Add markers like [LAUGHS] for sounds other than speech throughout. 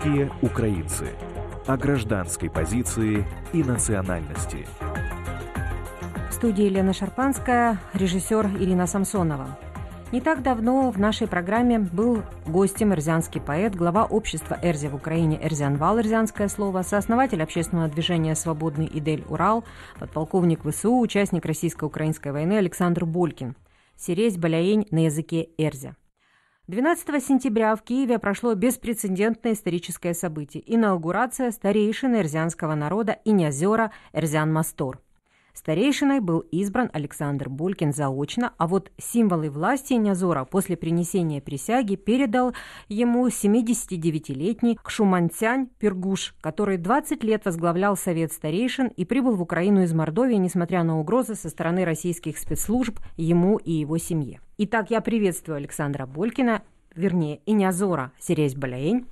«Русские украинцы» о гражданской позиции и национальности. В студии Елена Шарпанская, режиссер Ирина Самсонова. Не так давно в нашей программе был гостем эрзянский поэт, глава общества Эрзи в Украине Эрзян Вал, эрзянское слово, сооснователь общественного движения «Свободный Идель Урал», подполковник ВСУ, участник российско-украинской войны Александр Болькин. Сересь Баляень на языке Эрзя. 12 сентября в Киеве прошло беспрецедентное историческое событие – инаугурация старейшины эрзянского народа Инязера Эрзян Мастор. Старейшиной был избран Александр Булькин заочно, а вот символы власти Инязора после принесения присяги передал ему 79-летний Кшуманцянь Пергуш, который 20 лет возглавлял Совет старейшин и прибыл в Украину из Мордовии, несмотря на угрозы со стороны российских спецслужб ему и его семье. Итак, я приветствую Александра Болькина, вернее, Инязора Сересь Баляень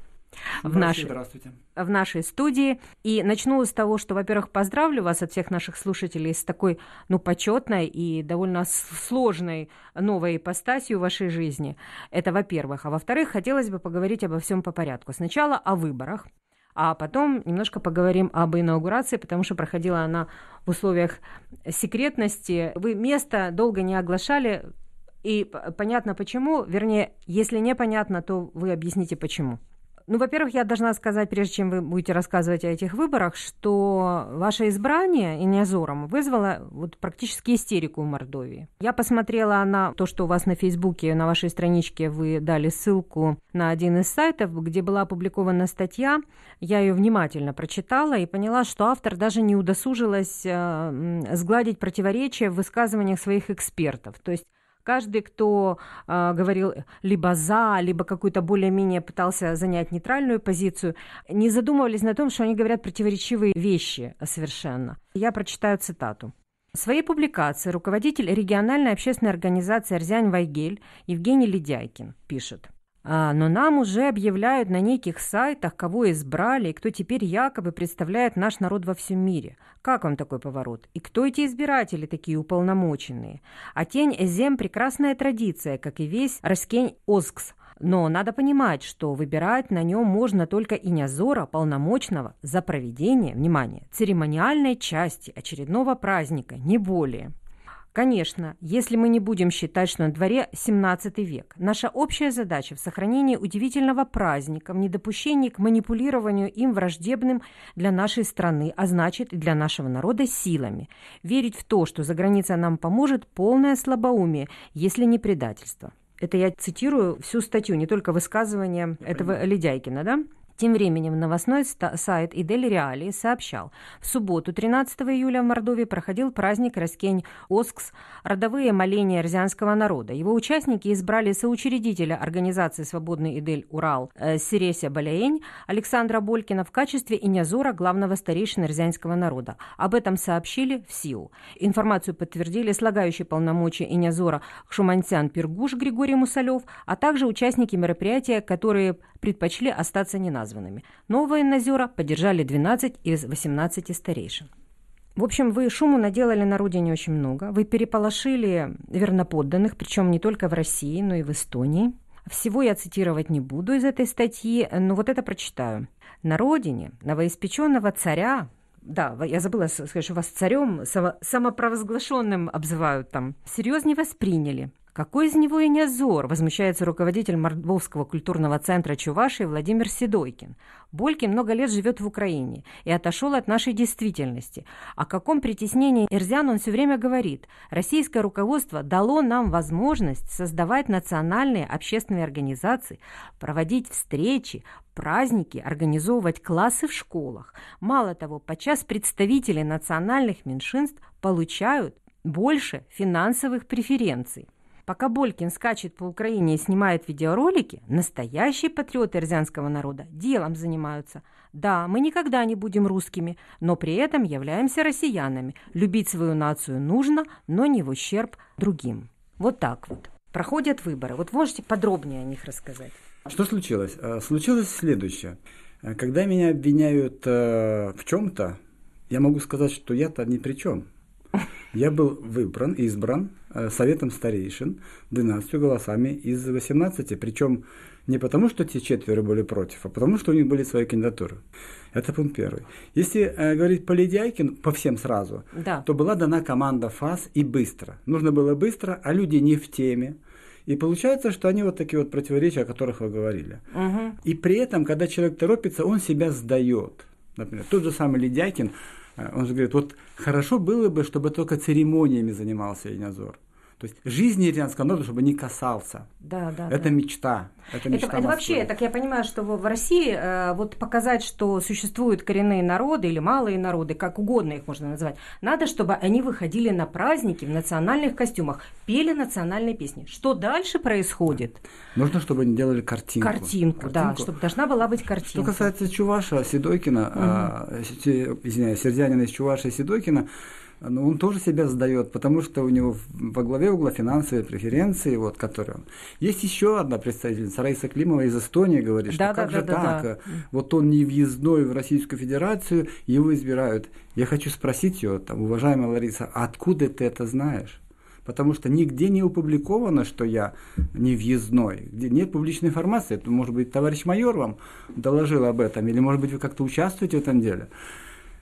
в нашей, в нашей студии. И начну с того, что, во-первых, поздравлю вас от всех наших слушателей с такой, ну, почетной и довольно сложной новой ипостасью вашей жизни. Это, во-первых. А во-вторых, хотелось бы поговорить обо всем по порядку. Сначала о выборах, а потом немножко поговорим об инаугурации, потому что проходила она в условиях секретности. Вы место долго не оглашали, и понятно почему, вернее, если непонятно, то вы объясните почему. Ну, во-первых, я должна сказать, прежде чем вы будете рассказывать о этих выборах, что ваше избрание Инязором вызвало вот практически истерику в Мордовии. Я посмотрела на то, что у вас на Фейсбуке, на вашей страничке вы дали ссылку на один из сайтов, где была опубликована статья. Я ее внимательно прочитала и поняла, что автор даже не удосужилась э, сгладить противоречия в высказываниях своих экспертов. То есть Каждый, кто э, говорил либо за, либо какую-то более-менее пытался занять нейтральную позицию, не задумывались на том, что они говорят противоречивые вещи совершенно. Я прочитаю цитату. В своей публикации руководитель региональной общественной организации «Арзянь-Вайгель» Евгений Ледяйкин пишет – а, но нам уже объявляют на неких сайтах, кого избрали и кто теперь якобы представляет наш народ во всем мире. Как вам такой поворот? И кто эти избиратели такие уполномоченные? А тень зем прекрасная традиция, как и весь Раскень Оскс. но надо понимать, что выбирать на нем можно только инязора, полномочного, за проведение, внимание, церемониальной части очередного праздника, не более. Конечно, если мы не будем считать, что на дворе 17 век, наша общая задача в сохранении удивительного праздника, в недопущении к манипулированию им враждебным для нашей страны, а значит и для нашего народа силами. Верить в то, что за граница нам поможет, полное слабоумие, если не предательство. Это я цитирую всю статью, не только высказывание этого Ледяйкина, да? Тем временем новостной сайт «Идель Реалии» сообщал, в субботу 13 июля в Мордовии проходил праздник Раскень Оскс «Родовые моления арзианского народа». Его участники избрали соучредителя организации «Свободный Идель Урал» э, Сереся Баляень Александра Болькина в качестве инязора главного старейшины арзианского народа. Об этом сообщили в СИУ. Информацию подтвердили слагающие полномочия инязора Кшуманцян Пергуш Григорий Мусалев, а также участники мероприятия, которые предпочли остаться неназванными, Новые военнозера поддержали 12 из 18 старейшин. В общем, вы шуму наделали на родине очень много. Вы переполошили верноподданных, причем не только в России, но и в Эстонии. Всего я цитировать не буду из этой статьи, но вот это прочитаю. На родине новоиспеченного царя да, я забыла сказать, что вас царем самопровозглашенным обзывают там, серьезно не восприняли. Какой из него и не озор, возмущается руководитель Мордовского культурного центра Чувашии Владимир Седойкин. Больки много лет живет в Украине и отошел от нашей действительности. О каком притеснении Эрзян он все время говорит. Российское руководство дало нам возможность создавать национальные общественные организации, проводить встречи, праздники, организовывать классы в школах. Мало того, подчас представители национальных меньшинств получают больше финансовых преференций. Пока Болькин скачет по Украине и снимает видеоролики, настоящие патриоты рязанского народа делом занимаются. Да, мы никогда не будем русскими, но при этом являемся россиянами. Любить свою нацию нужно, но не в ущерб другим. Вот так вот. Проходят выборы. Вот можете подробнее о них рассказать? Что случилось? Э, случилось следующее. Э, когда меня обвиняют э, в чем-то, я могу сказать, что я-то ни при чем. Я был выбран, избран э, советом старейшин 12 голосами из 18, причем не потому, что те четверо были против, а потому, что у них были свои кандидатуры. Это пункт первый. Если э, говорить по Ледяйкину, по всем сразу, да. то была дана команда ФАС и быстро. Нужно было быстро, а люди не в теме. И получается, что они вот такие вот противоречия, о которых вы говорили. Угу. И при этом, когда человек торопится, он себя сдает. Например, тот же самый Ледякин, Э, он же говорит, вот хорошо было бы, чтобы только церемониями занимался а Единозор. То есть жизни итальянского народа, чтобы не касался. Да, да. Это да. мечта. Это, мечта это, это вообще, так я понимаю, что в России э, вот показать, что существуют коренные народы или малые народы, как угодно их можно назвать, надо, чтобы они выходили на праздники в национальных костюмах, пели национальные песни. Что дальше происходит? Нужно, чтобы они делали картинку. Картинку, картинку. да, чтобы должна была быть картинка. Что касается Чуваша, Седойкина, угу. э, извиняюсь, Сердянина из Чуваша и Седойкина, но ну, он тоже себя сдает, потому что у него во главе угла финансовые преференции, вот, которые он. Есть еще одна представительница, Раиса Климова из Эстонии, говорит, что да, как да, же да, так, да. Э, вот он не въездной в Российскую Федерацию, его избирают. Я хочу спросить ее, там, уважаемая Лариса, откуда ты это знаешь? потому что нигде не опубликовано, что я не въездной, где нет публичной информации. Это, может быть, товарищ майор вам доложил об этом, или, может быть, вы как-то участвуете в этом деле.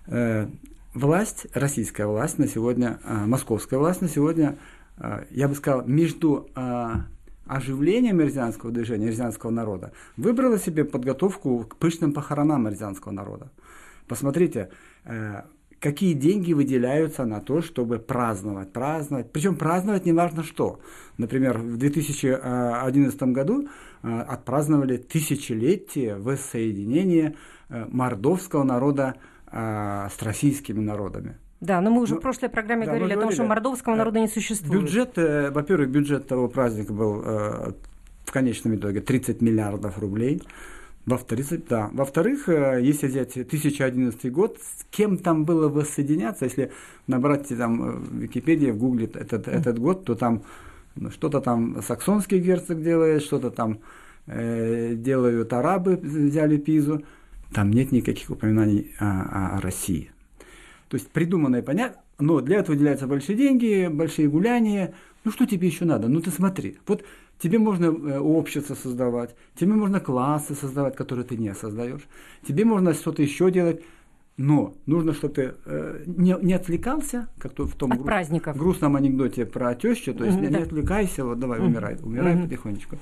Э, власть, российская власть на сегодня, а, московская власть на сегодня, а, я бы сказал, между а, оживлением ирзианского движения, ирзианского народа, выбрала себе подготовку к пышным похоронам ирзианского народа. Посмотрите, э, какие деньги выделяются на то, чтобы праздновать, праздновать. Причем праздновать неважно что. Например, в 2011 году э, отпраздновали тысячелетие воссоединения э, мордовского народа а, с российскими народами. Да, но мы уже ну, в прошлой программе да, говорили о том, что мордовского народа не существует. Бюджет, э, во-первых, бюджет того праздника был э, в конечном итоге 30 миллиардов рублей. Во-вторых, да. Во-вторых, э, если взять 2011 год, с кем там было воссоединяться, если набрать там в Википедии, в Гугле этот, этот год, то там ну, что-то там саксонский герцог делает, что-то там э, делают арабы, взяли Пизу. Там нет никаких упоминаний о, о России. То есть придуманное понятно, но для этого выделяются большие деньги, большие гуляния. Ну что тебе еще надо? Ну ты смотри. Вот тебе можно э, общество создавать, тебе можно классы создавать, которые ты не создаешь, тебе можно что-то еще делать. Но нужно, чтобы ты э, не, не отвлекался, как то в том От гру- праздников. грустном анекдоте про тещу, то есть mm-hmm, не, да. не отвлекайся, вот давай, mm-hmm. умирай, умирай mm-hmm. потихонечку.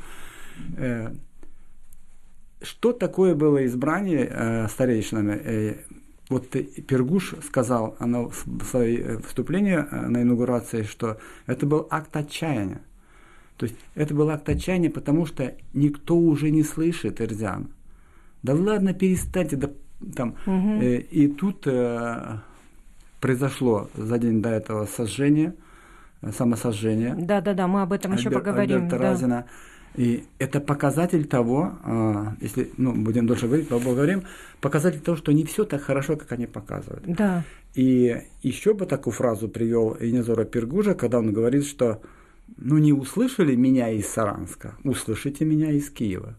Э, что такое было избрание э, старейшинами? Э, вот Пергуш сказал она в своем э, вступлении э, на инаугурации, что это был акт отчаяния. То есть это был акт отчаяния, потому что никто уже не слышит Эрзиана. Да ладно, перестаньте, да там. Угу. Э, и тут э, произошло за день до этого сожжение, э, самосожжение. Да, да, да, мы об этом Альбер, еще поговорим. Альберта да. Разина. И это показатель того, а, если ну, будем дольше говорить, поговорим, показатель того, что не все так хорошо, как они показывают. Да. И еще бы такую фразу привел Инезора Пергужа, когда он говорит, что ну не услышали меня из Саранска, услышите меня из Киева.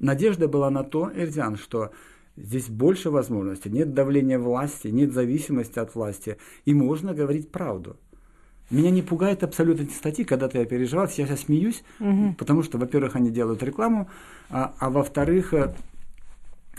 Надежда была на то, Эрзян, что здесь больше возможностей, нет давления власти, нет зависимости от власти, и можно говорить правду. Меня не пугает абсолютно эти статьи, когда-то я переживал, сейчас я смеюсь, угу. потому что, во-первых, они делают рекламу, а, а во-вторых, э,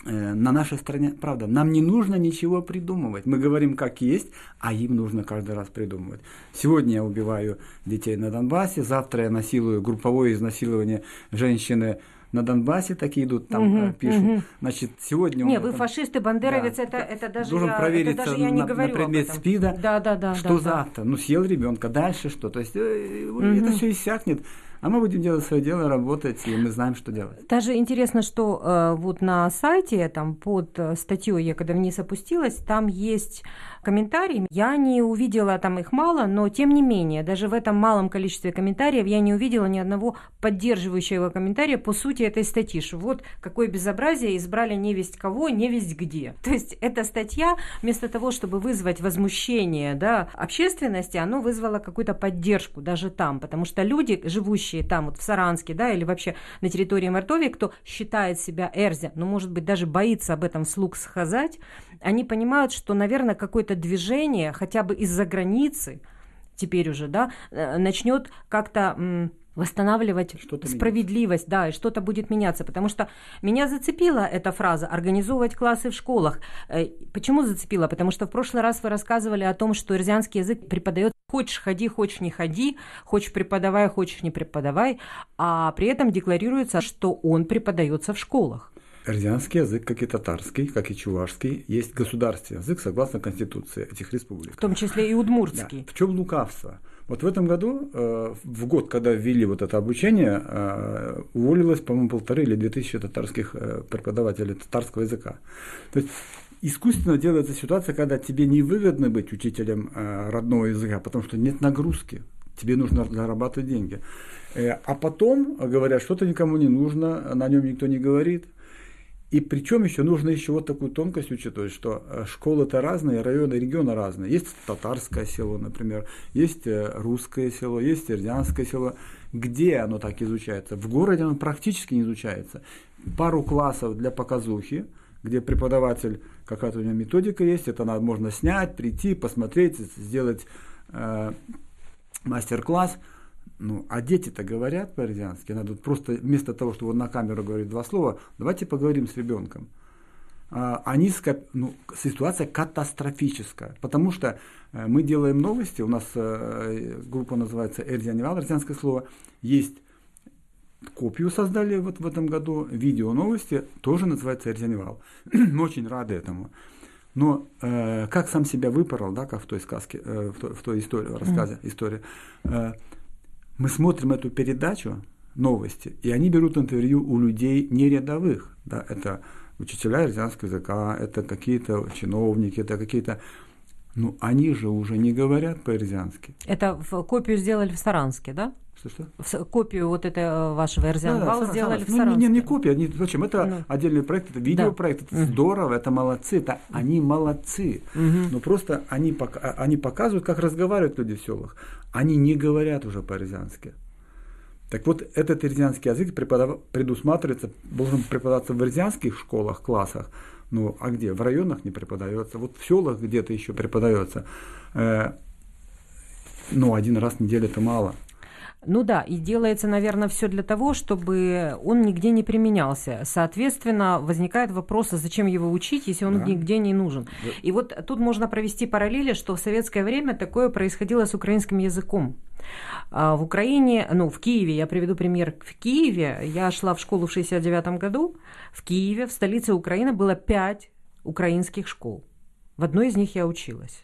э на нашей стране, правда, нам не нужно ничего придумывать. Мы говорим, как есть, а им нужно каждый раз придумывать. Сегодня я убиваю детей на Донбассе, завтра я насилую групповое изнасилование женщины на Донбассе такие идут, там угу, пишут. Угу. Значит, сегодня... Не, вы там, фашисты, бандеровец, да, это, это даже должен я, провериться это даже я не говорю на предмет СПИДа, да, да, да, что да, завтра, да. ну, съел ребенка, дальше что. То есть угу. это все иссякнет. А мы будем делать свое дело, работать, и мы знаем, что делать. Даже интересно, что э, вот на сайте, там под статьей, я когда вниз опустилась, там есть комментариями Я не увидела, там их мало, но тем не менее, даже в этом малом количестве комментариев я не увидела ни одного поддерживающего комментария по сути этой статьи, что вот какое безобразие избрали невесть кого, невесть где. [LAUGHS] То есть эта статья вместо того, чтобы вызвать возмущение да, общественности, она вызвала какую-то поддержку даже там, потому что люди, живущие там, вот в Саранске, да, или вообще на территории Мордовии кто считает себя Эрзя, но, ну, может быть, даже боится об этом вслух сказать, они понимают, что, наверное, какое-то движение хотя бы из-за границы теперь уже, да, э, начнет как-то восстанавливать что-то справедливость, меняется. да, и что-то будет меняться, потому что меня зацепила эта фраза «организовывать классы в школах». Э, почему зацепила? Потому что в прошлый раз вы рассказывали о том, что ирзианский язык преподает хочешь ходи, хочешь не ходи, хочешь преподавай, хочешь не преподавай, а при этом декларируется, что он преподается в школах. Эрзианский язык, как и татарский, как и чувашский, есть государственный язык согласно Конституции этих республик. В том числе и удмуртский. Да. В чем лукавство? Вот в этом году, э, в год, когда ввели вот это обучение, э, уволилось, по-моему, полторы или две тысячи татарских э, преподавателей татарского языка. То есть искусственно делается ситуация, когда тебе невыгодно быть учителем родного языка, потому что нет нагрузки, тебе нужно зарабатывать деньги. А потом говорят, что-то никому не нужно, на нем никто не говорит – и причем еще нужно еще вот такую тонкость учитывать, что э, школы-то разные, районы, регионы разные. Есть татарское село, например, есть э, русское село, есть ирдянское село. Где оно так изучается? В городе оно практически не изучается. Пару классов для показухи, где преподаватель, какая-то у него методика есть, это надо, можно снять, прийти, посмотреть, сделать э, мастер-класс – ну, а дети-то говорят по-эрзиански. Надо просто вместо того, чтобы он на камеру говорит два слова, давайте поговорим с ребенком. А, они, ну, ситуация катастрофическая, потому что э, мы делаем новости, у нас э, группа называется «Эрзианивал», эрзианское слово, есть копию создали вот в этом году, видео новости, тоже называется «Эрзианивал». [CLEARS THROAT] мы очень рады этому. Но э, как сам себя выпорол, да, как в той сказке, э, в, той, в той истории, рассказе, mm. история, э, мы смотрим эту передачу, новости, и они берут интервью у людей не рядовых. Да, это учителя арзианского языка, это какие-то чиновники, это какие-то ну, они же уже не говорят по-эрзиански. Это в копию сделали в Саранске, да? Что, что? копию вот этой э, вашего Эрзиан да, да, сделали Саранск. в Саранске. Ну, не, не копия, не, зачем? Это ну. отдельный проект, это видеопроект, да. это угу. здорово, это молодцы, это они молодцы. Угу. Но просто они, пок- а, они показывают, как разговаривают люди в селах. Они не говорят уже по-эрзиански. Так вот, этот эрзианский язык предусматривается, должен преподаваться в эрзианских школах, классах, ну, а где? В районах не преподается, вот в селах где-то еще преподается. Э, Но ну, один раз в неделю это мало. Ну да, и делается, наверное, все для того, чтобы он нигде не применялся. Соответственно, возникает вопрос, а зачем его учить, если он да. нигде не нужен. Да. И вот тут можно провести параллели, что в советское время такое происходило с украинским языком. А, в Украине, ну, в Киеве, я приведу пример в Киеве. Я шла в школу в 69 году. В Киеве, в столице Украины, было пять украинских школ. В одной из них я училась.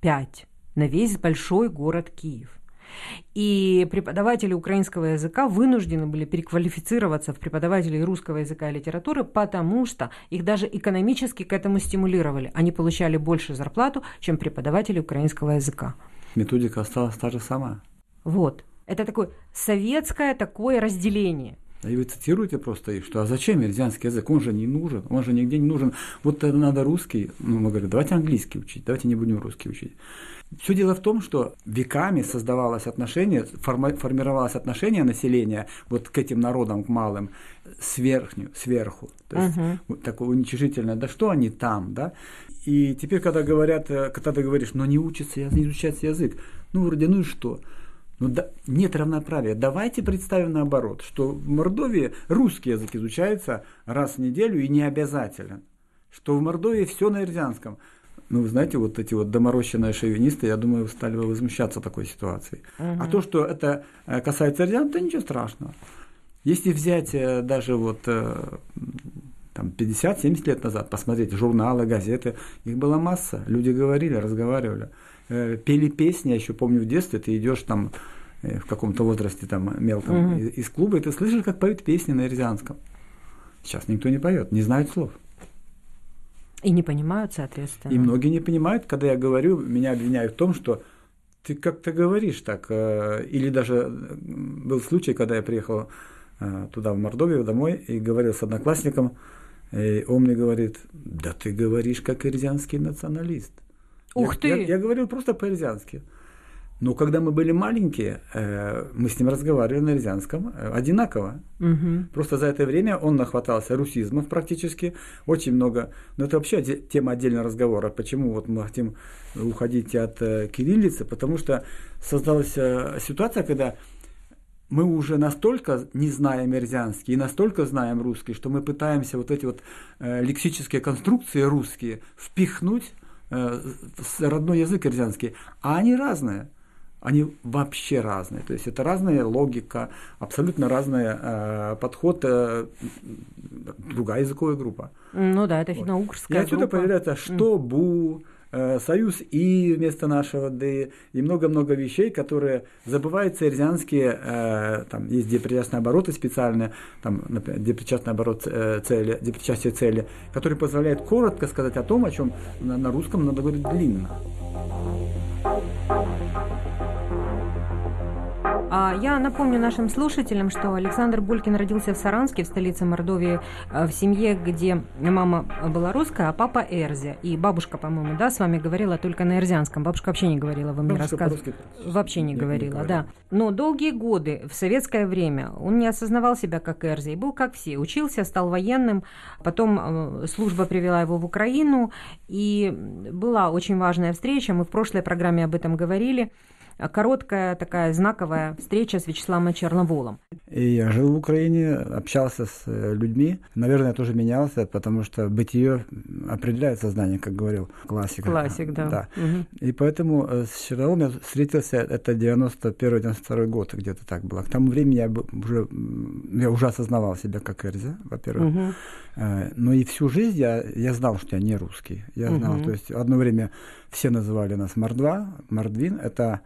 Пять. На весь большой город Киев. И преподаватели украинского языка вынуждены были переквалифицироваться в преподавателей русского языка и литературы, потому что их даже экономически к этому стимулировали. Они получали больше зарплату, чем преподаватели украинского языка. Методика осталась та же самая. Вот. Это такое советское такое разделение. А и вы цитируете просто что а зачем мерзианский язык? Он же не нужен, он же нигде не нужен. Вот надо русский, ну мы говорим, давайте английский учить, давайте не будем русский учить. Все дело в том, что веками создавалось отношение, форми, формировалось отношение населения вот к этим народам, к малым, сверхню, сверху. То есть uh вот такое уничижительное, да что они там, да? И теперь, когда говорят, э, когда ты говоришь, но не учится, не изучается язык, ну вроде, ну и что? Но ну, да, нет равноправия. Давайте представим наоборот, что в Мордовии русский язык изучается раз в неделю и не обязателен. Что в Мордовии все на ирзянском. Ну, вы знаете, вот эти вот доморощенные шовинисты, я думаю, стали бы возмущаться такой ситуацией. Угу. А то, что это э, касается ирзян, то ничего страшного. Если взять э, даже вот э, там 50-70 лет назад, посмотреть журналы, газеты, их была масса, люди говорили, разговаривали. Э, пели песни, я еще помню в детстве, ты идешь там э, в каком-то возрасте там э, мелком Mm-hmm. из клуба, и ты слышишь, как поют песни на ирзианском. Сейчас никто не поет, не знает слов. И не понимают, соответственно. И многие не понимают, когда я говорю, меня обвиняют в том, что ты как-то говоришь так. Или даже был случай, когда я приехал туда, в Мордовию, домой, и говорил с одноклассником, и он мне говорит, да ты говоришь, как ирзианский националист. Ух я, ты! Я, я говорил просто по-эльзянски. Но когда мы были маленькие, э, мы с ним разговаривали на рязанском э, одинаково. Угу. Просто за это время он нахватался русизмов практически, очень много. Но это вообще тема отдельного разговора, почему вот мы хотим уходить от э, кириллицы, потому что создалась ситуация, когда мы уже настолько не знаем мерзянский и настолько знаем русский, что мы пытаемся вот эти вот лексические конструкции русские впихнуть Э, родной язык ирзианский, а они разные. Они вообще разные. То есть это разная логика, абсолютно разный э, подход, э, другая языковая группа. Ну да, это финно-угрская вот. И отсюда группа. появляется «что бу», mm Э, союз «и» вместо нашего «д» и много-много вещей, которые забываются ирзианские, э, там есть депричастные обороты специальные, там, например, депричастный оборот э, цели, депричастие цели, который позволяет коротко сказать о том, о чем на русском надо говорить длинно. А, я напомню нашим слушателям, что Александр Булькин родился в Саранске, в столице Мордовии, э, в семье, где мама была русская, а папа эрзя. И бабушка, по-моему, да, с вами говорила только на эрзянском. Бабушка вообще не говорила, вы мне рассказывали. Вообще не говорила, да. Но долгие годы, в советское время, он не осознавал себя как эрзя и был как все. Учился, стал военным, потом э, служба привела его в Украину, и была очень важная встреча, мы в прошлой программе об этом говорили, а короткая такая знаковая встреча с Вячеславом Черноволом. И я жил в Украине, общался с э, людьми. Наверное, тоже менялся, потому что бытие определяет сознание, как говорил классик. Классик, да. да. Угу. И поэтому э, с Черноволом я встретился, это 91-92 год, где-то так было. К тому времени я уже, я уже осознавал себя как Эрзя, во-первых. Угу. Но и всю жизнь я, я знал, что я не русский. Я знал, угу. то есть одно время все называли нас Мордва, Мордвин. Это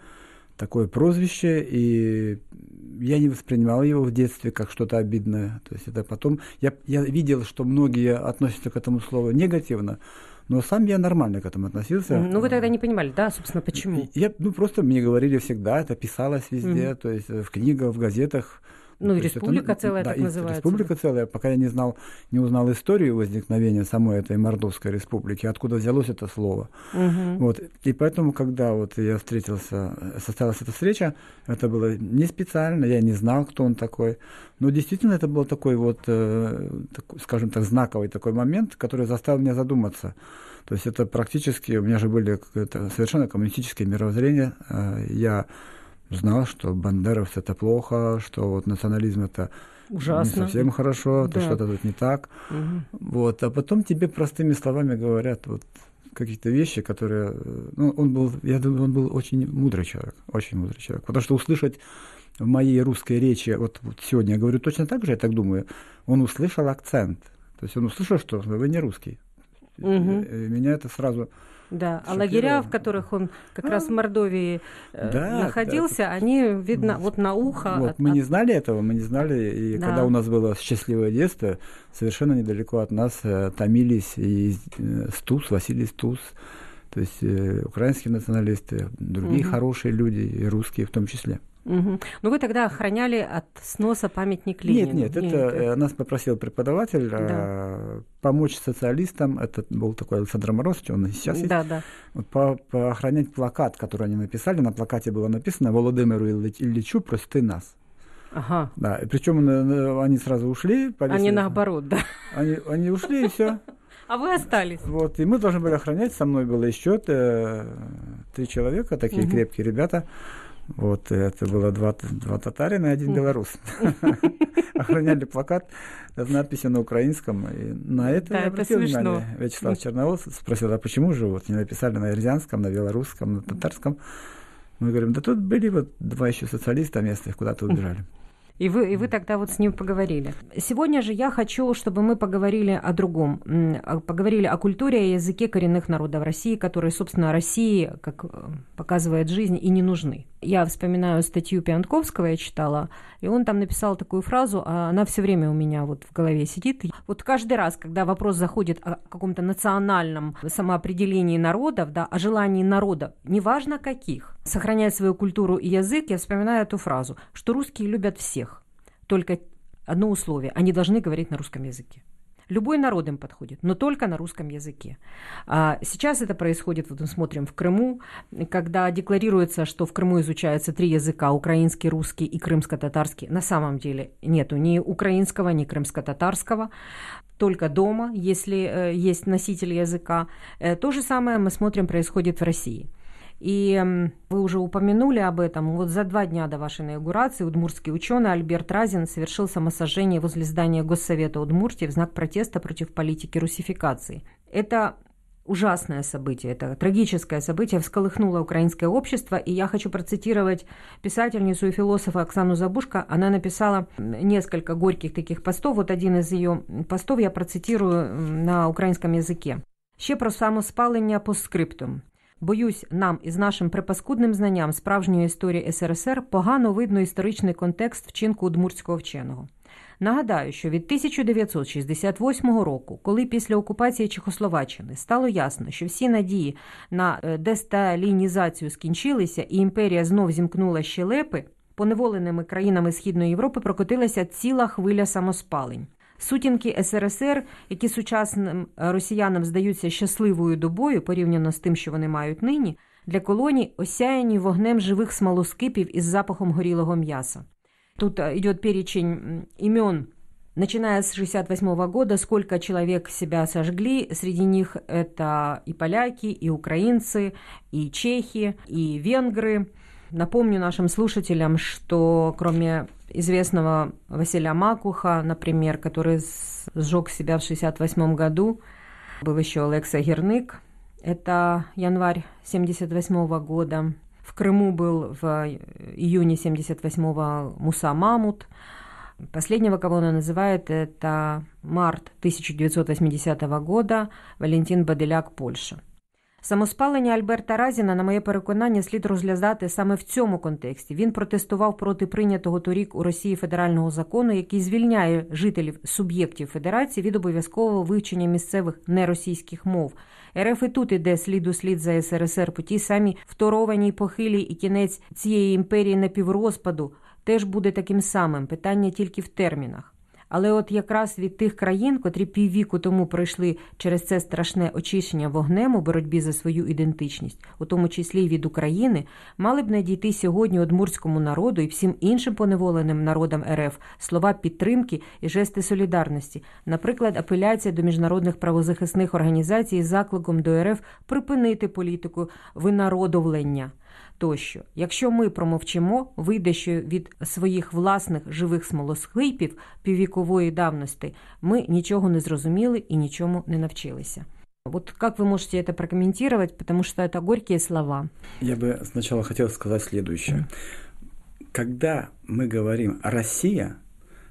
такое прозвище, и я не воспринимал его в детстве как что-то обидное. То есть это потом... Я, я видел, что многие относятся к этому слову негативно, но сам я нормально к этому относился. Ну, вы тогда не понимали, да, собственно, почему? Я, ну, просто мне говорили всегда, это писалось везде, mm-hmm. то есть в книгах, в газетах. Ну, и республика это, целая да, так и называется. республика целая. Пока я не знал, не узнал историю возникновения самой этой Мордовской республики, откуда взялось это слово. Угу. Вот. И поэтому, когда вот я встретился, состоялась эта встреча, это было не специально, я не знал, кто он такой. Но действительно это был такой вот, э, такой, скажем так, знаковый такой момент, который заставил меня задуматься. То есть это практически, у меня же были совершенно коммунистические мировоззрения. Э, я знал, что бандеровцы это плохо, что вот национализм это Ужасно. не совсем хорошо, да. что-то тут не так. Угу. Вот, а потом тебе простыми словами говорят вот какие-то вещи, которые, э, ну, он был, я думаю, он был очень мудрый человек, очень мудрый человек, потому что услышать в моей русской речи, вот, вот сегодня я говорю точно так же, я так думаю, он услышал акцент, то есть он услышал, что вы не русский. Угу. Меня это сразу да, а лагеря, в которых он как а, раз в а. Мордовии э, да, находился, да. они, видно, вот на ухо. Вот, от, мы не знали этого, мы не знали, и да. когда у нас было счастливое детство, совершенно недалеко от нас э, томились и э, Стус, Василий Стус, то есть э, украинские националисты, другие угу. хорошие люди, и русские в том числе. Угу. Ну вы тогда охраняли от сноса памятник Ленину. Нет, нет, это, это э, нас попросил преподаватель да. Э, помочь социалистам. Это был такой Александр Морозович, он и сейчас да, есть. Да. да. Вот, по, охранять плакат, который они написали. На плакате было написано Володимиру Ильичу прости нас. Ага. Да, причем э, они сразу ушли. Повесили. Они наоборот, да. Они, они ушли и все. [LAUGHS] А вы остались. Вот, и мы должны были охранять. Со мной было еще три человека, такие угу. крепкие ребята. Вот, это было два, два татарина и один белорус. [LAUGHS] Охраняли плакат с надписью на украинском. И на это да, я обратил это внимание. Вячеслав Черновоз спросил, а почему же вот не написали на ирзианском, на белорусском, на татарском? Мы говорим, да тут были вот два еще социалиста местных, куда-то убежали. И вы, и вы тогда вот с ним поговорили. Сегодня же я хочу, чтобы мы поговорили о другом. А, поговорили о культуре и языке коренных народов России, которые, собственно, России, как э, показывает жизнь, и не нужны. Я вспоминаю статью Пианковского, я читала, и он там написал такую фразу, а она все время у меня вот в голове сидит. Вот каждый раз, когда вопрос заходит о каком-то национальном самоопределении народов, да, о желании народов, неважно каких, сохранять свою культуру и язык, я вспоминаю эту фразу, что русские любят всех. Только одно условие – они должны говорить на русском языке. Любой народ им подходит, но только на русском языке. А сейчас это происходит, вот мы смотрим, в Крыму, когда декларируется, что в Крыму изучаются три языка – украинский, русский и крымско-татарский. На самом деле нету ни украинского, ни крымско-татарского только дома, если э, есть носитель языка. Э, то же самое мы смотрим происходит в России – и вы уже упомянули об этом. Вот за два дня до вашей инаугурации удмуртский ученый Альберт Разин совершил самосожжение возле здания Госсовета Удмуртии в знак протеста против политики русификации. Это ужасное событие, это трагическое событие всколыхнуло украинское общество, и я хочу процитировать писательницу и философа Оксану Забушко. Она написала несколько горьких таких постов. Вот один из ее постов я процитирую на украинском языке. «Ще про самоспалення по скриптум. Боюсь, нам із нашим припаскудним знанням справжньої історії СРСР погано видно історичний контекст вчинку удмуртського вченого. Нагадаю, що від 1968 року, коли після окупації Чехословаччини стало ясно, що всі надії на е, десталінізацію скінчилися, і імперія знов зімкнула щелепи, поневоленими країнами Східної Європи прокотилася ціла хвиля самоспалень. Сутінки СРСР, які сучасним е, росіянам здаються щасливою добою порівняно з тим, що вони мають нині, для колоній осяяні вогнем живих смолоскипів із запахом горілого м'яса. Тут идет е, перечень імен, Начиная с 68 года, сколько человек себя сожгли, среди них это и поляки, и украинцы, и чехи, и венгры – Напомню нашим слушателям, что кроме известного Василия Макуха, например, который сжег себя в 68 году, был еще Алекса Герник. Это январь 78 года. В Крыму был в июне 78 1978 Муса Мамут. Последнего, кого она называет, это март 1980 года Валентин Баделяк, Польша. Самоспалення Альберта Разіна, на моє переконання, слід розглядати саме в цьому контексті. Він протестував проти прийнятого торік у Росії федерального закону, який звільняє жителів суб'єктів федерації від обов'язкового вивчення місцевих неросійських мов. РФ і тут іде слід у слід за СРСР по тій самій второваній похилі і кінець цієї імперії напіврозпаду теж буде таким самим питання тільки в термінах. Але от якраз від тих країн, котрі піввіку тому пройшли через це страшне очищення вогнем у боротьбі за свою ідентичність, у тому числі й від України, мали б надійти сьогодні одмурському народу і всім іншим поневоленим народам РФ слова підтримки і жести солідарності, наприклад, апеляція до міжнародних правозахисних організацій з закликом до РФ припинити політику винародовлення. тощо. Якщо ми промовчимо, вийдячи від своїх власних живих смолоскипів піввікової давності, ми нічого не зрозуміли і нічому не навчилися. Вот как вы можете это прокомментировать, потому что это горькие слова. Я бы сначала хотел сказать следующее. Когда мы говорим «Россия»,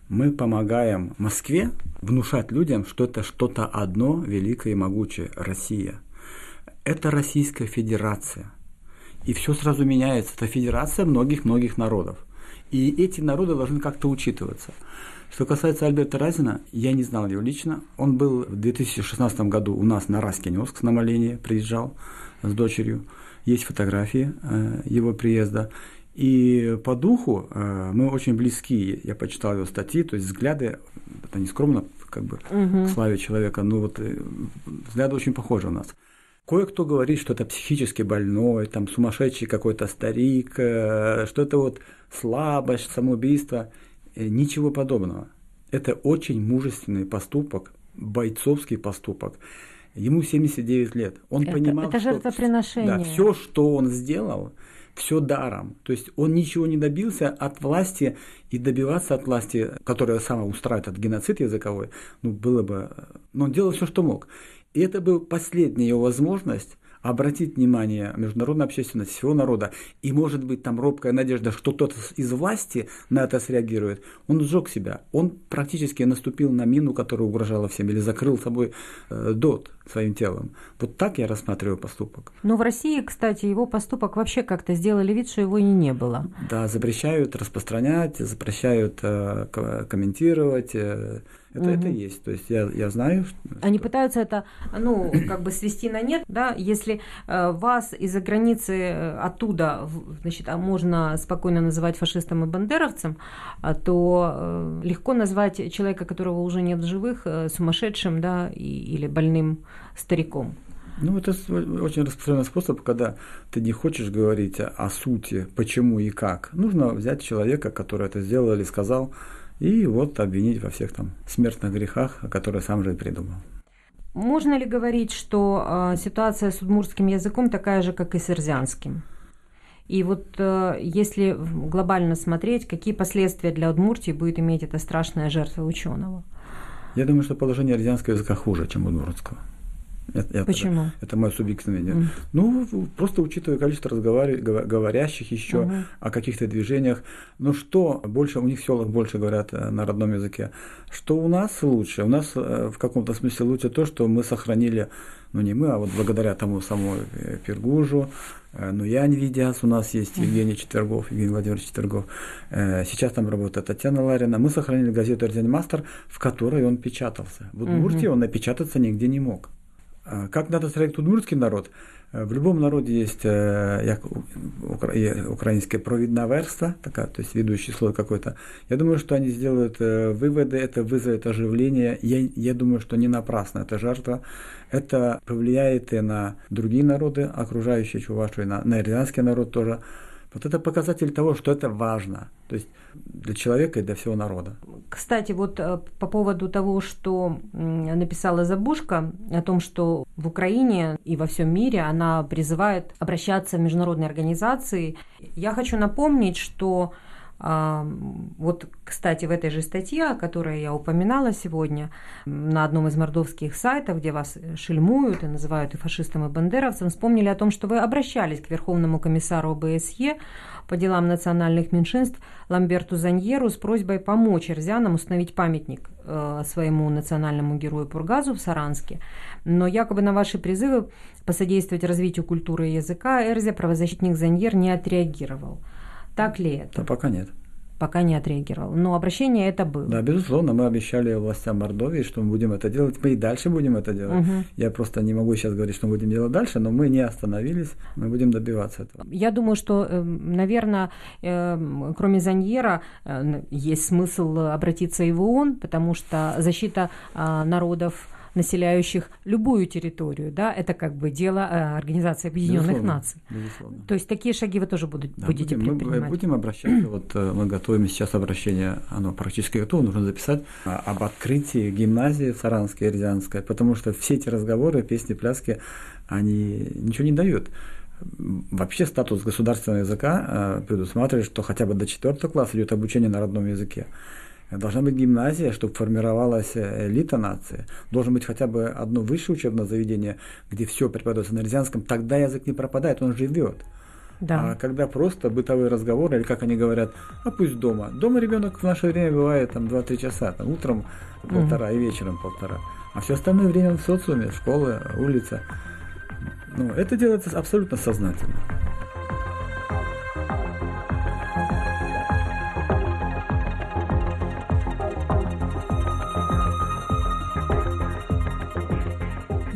мы помогаем Москве внушать людям, что это что-то одно великое и могучее – Россия. Это Российская Федерация – и все сразу меняется. Это федерация многих-многих народов. И эти народы должны как-то учитываться. Что касается Альберта Разина, я не знал его лично. Он был в 2016 году у нас на Раскиневск на Малене, приезжал с дочерью. Есть фотографии э, его приезда. И по духу э, мы очень близки. Я почитал его статьи, то есть взгляды, это не скромно, как бы угу. к славе человека, но вот э, взгляды очень похожи у нас. Кое-кто говорит, что это психически больной, там сумасшедший какой-то старик, э, что это вот слабость, самоубийство. Э, ничего подобного. Это очень мужественный поступок, бойцовский поступок. Ему 79 лет. Он это, понимал, это Что, да, все, что он сделал, все даром. То есть он ничего не добился от власти, и добиваться от власти, которая сама устраивает этот геноцид языковой, ну, было бы... Э, Но ну, он делал все, что мог. И это была последняя его возможность обратить внимание международной общественности, всего народа. И, может быть, там робкая надежда, что кто-то из власти на это среагирует. Он сжег себя. Он практически наступил на мину, которая угрожала всем, или закрыл собой э, дот своим телом. Вот так я рассматриваю поступок. Но в России, кстати, его поступок вообще как-то сделали вид, что его и не было. Да, запрещают распространять, запрещают э, комментировать. Э, это, угу. это есть. То есть я, я знаю. Они пытаются это, ну, как бы свести на нет, да, если э, вас из-за границы э, оттуда, значит, а можно спокойно называть фашистом и бандеровцем, а то э, легко назвать человека, которого уже нет в живых, э, сумасшедшим, да, и, или больным стариком. Ну, это очень распространенный способ, когда ты не хочешь говорить о сути, почему и как. Нужно взять человека, который это сделал или сказал, и вот обвинить во всех там смертных грехах, которые сам же и придумал. Можно ли говорить, что э, ситуация с удмурским языком такая же, как и с ирзянским? И вот э, если глобально смотреть, какие последствия для Удмуртии будет иметь эта страшная жертва ученого? Я думаю, что положение ирзянского языка хуже, чем удмуртского. Это, Почему? Это, это мое субъективное мнение. Mm. Ну, просто учитывая количество разговари, говорящих еще Mm-hmm. о каких-то движениях. Ну что, больше у них в селах больше говорят э, на родном языке. Что у нас лучше? У нас э, в каком-то смысле лучше то, что мы сохранили, ну не мы, а вот благодаря тому самому э, Пергужу, ну, Янь Видяс у нас есть, Евгений Четвергов, Евгений Владимирович Четвергов. Сейчас там работает Татьяна Ларина. Мы сохранили газету «Эрзянь Мастер», в которой он печатался. В Удмуртии угу. он напечататься нигде не мог. А, как надо строить удмуртский народ? Э, в любом народе есть э, як, украинское провидноверство, такая, то есть ведущий слой какой-то. Я думаю, что они сделают э, выводы, это вызовет оживление. Я, я думаю, что не напрасно это жертва. Это повлияет и на другие народы, окружающие Чувашу, и на, на ирландский народ тоже. Вот это показатель того, что это важно, то есть для человека и для всего народа. Кстати, вот э, по поводу того, что написала Забушка, о том, что в Украине и во всем мире она призывает обращаться в международные организации, я хочу напомнить, что вот, кстати, в этой же статье, о которой я упоминала сегодня, на одном из мордовских сайтов, где вас э, шельмуют и называют и фашистом, и бандеровцем, вспомнили о том, что вы обращались к Верховному комиссару ОБСЕ по делам национальных меньшинств Ламберту Заньеру с просьбой помочь Эрзянам установить памятник э, своему национальному герою Пургазу в Саранске. Но якобы на ваши призывы посодействовать развитию культуры и языка Эрзя правозащитник Заньер не отреагировал – так ли это? Да, пока нет. Пока не отреагировал. Но обращение это было. Да, безусловно, мы обещали властям Мордовии, что мы будем это делать. Мы и дальше будем это делать. Угу. Я просто не могу сейчас говорить, что мы будем делать дальше, но мы не остановились, мы будем добиваться этого. Я думаю, что, эм, наверное, эм, кроме Заньера, э, есть смысл обратиться и в ООН, потому что защита а, народов населяющих любую территорию, да, это как бы дело э, Организации Объединенных безусловно, Наций. Безусловно. То есть такие шаги вы тоже будут, да, будете будем, предпринимать? Мы будем обращаться, вот э, мы готовим сейчас обращение, оно практически готово, нужно записать, а, об открытии гимназии Саранской и Рязанской, потому что все эти разговоры, песни, пляски, они ничего не дают вообще статус государственного языка э, предусматривает, что хотя бы до четвертого класса идет обучение на родном языке. Должна быть гимназия, чтобы формировалась э, элита нации. Должен быть хотя бы одно высшее учебное заведение, где все преподается на рязанском. Тогда язык не пропадает, он живет. Да. А когда просто бытовые разговоры, или как они говорят, а пусть дома. Дома ребенок в наше время бывает там 2-3 часа, там, утром полтора угу. и вечером полтора. А все остальное время он в социуме, школы, улица. Ну, это делается абсолютно сознательно.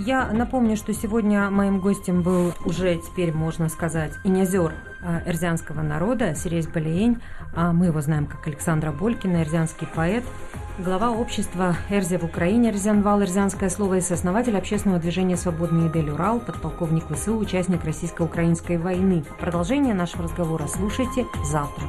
Я напомню, что сегодня моим гостем был уже теперь, можно сказать, инязер эрзянского народа Серез Балиень. А мы его знаем как Александра Болькина, эрзянский поэт, глава общества Эрзия в Украине, Эрзянвал, Эрзянское слово и сооснователь общественного движения «Свободный Идель Урал», подполковник ВСУ, участник российско-украинской войны. Продолжение нашего разговора слушайте завтра.